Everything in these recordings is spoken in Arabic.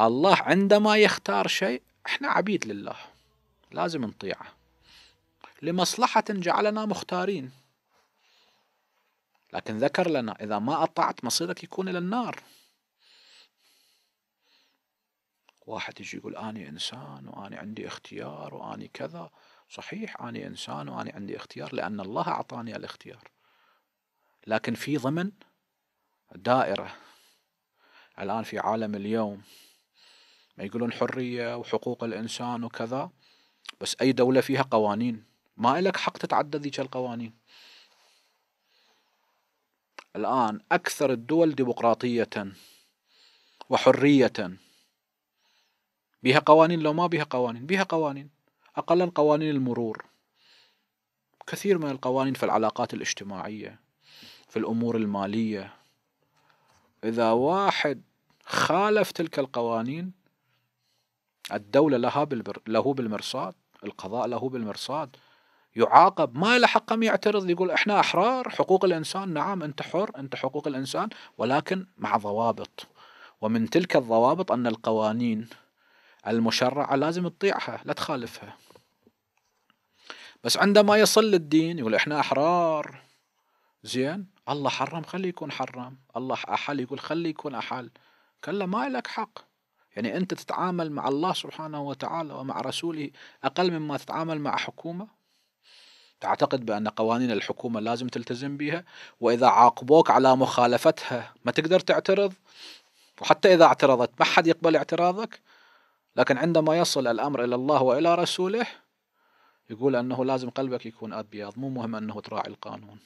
الله عندما يختار شيء احنا عبيد لله لازم نطيعه لمصلحة جعلنا مختارين لكن ذكر لنا إذا ما أطعت مصيرك يكون إلى النار واحد يجي يقول أنا إنسان وأنا عندي اختيار وأنا كذا صحيح أنا إنسان وأنا عندي اختيار لأن الله أعطاني الاختيار لكن في ضمن دائرة الآن في عالم اليوم ما يقولون حرية وحقوق الإنسان وكذا بس أي دولة فيها قوانين ما لك حق تتعدى ذيك القوانين الآن أكثر الدول ديمقراطية وحرية بها قوانين لو ما بها قوانين بها قوانين أقلا قوانين المرور كثير من القوانين في العلاقات الاجتماعية في الأمور المالية إذا واحد خالف تلك القوانين الدولة لها بالبر... له بالمرصاد القضاء له بالمرصاد يعاقب ما له حق يعترض يقول احنا احرار حقوق الانسان نعم انت حر انت حقوق الانسان ولكن مع ضوابط ومن تلك الضوابط ان القوانين المشرعه لازم تطيعها لا تخالفها بس عندما يصل للدين يقول احنا احرار زين الله حرم خلي يكون حرام الله احل يقول خلي يكون احل كلا ما لك حق يعني أنت تتعامل مع الله سبحانه وتعالى ومع رسوله أقل مما تتعامل مع حكومة تعتقد بأن قوانين الحكومة لازم تلتزم بها وإذا عاقبوك على مخالفتها ما تقدر تعترض وحتى إذا اعترضت ما حد يقبل اعتراضك لكن عندما يصل الأمر إلى الله وإلى رسوله يقول أنه لازم قلبك يكون أبيض مو مهم أنه تراعي القانون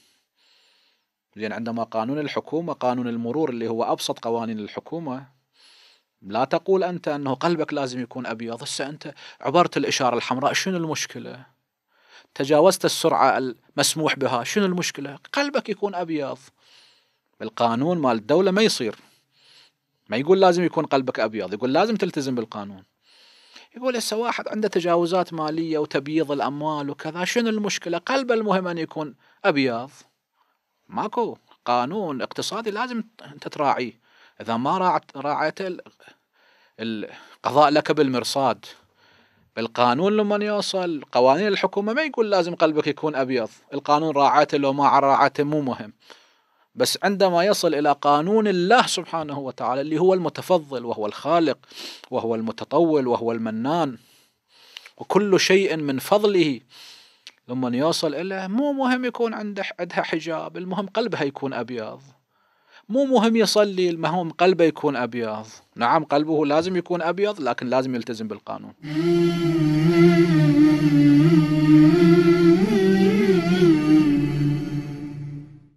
لأن عندما قانون الحكومة قانون المرور اللي هو أبسط قوانين الحكومة لا تقول أنت أنه قلبك لازم يكون أبيض هسه أنت عبرت الإشارة الحمراء شنو المشكلة تجاوزت السرعة المسموح بها شنو المشكلة قلبك يكون أبيض بالقانون مال الدولة ما يصير ما يقول لازم يكون قلبك أبيض يقول لازم تلتزم بالقانون يقول هسه واحد عنده تجاوزات مالية وتبييض الأموال وكذا شنو المشكلة قلبه المهم أن يكون أبيض ماكو قانون اقتصادي لازم أنت تراعيه إذا ما راعت راعيته القضاء لك بالمرصاد القانون لما يوصل قوانين الحكومة ما يقول لازم قلبك يكون أبيض القانون راعته لو ما راعته مو مهم بس عندما يصل إلى قانون الله سبحانه وتعالى اللي هو المتفضل وهو الخالق وهو المتطول وهو المنان وكل شيء من فضله لما يوصل إليه مو مهم يكون عنده عندها حجاب المهم قلبها يكون أبيض مو مهم يصلي المهم قلبه يكون أبيض نعم قلبه لازم يكون أبيض لكن لازم يلتزم بالقانون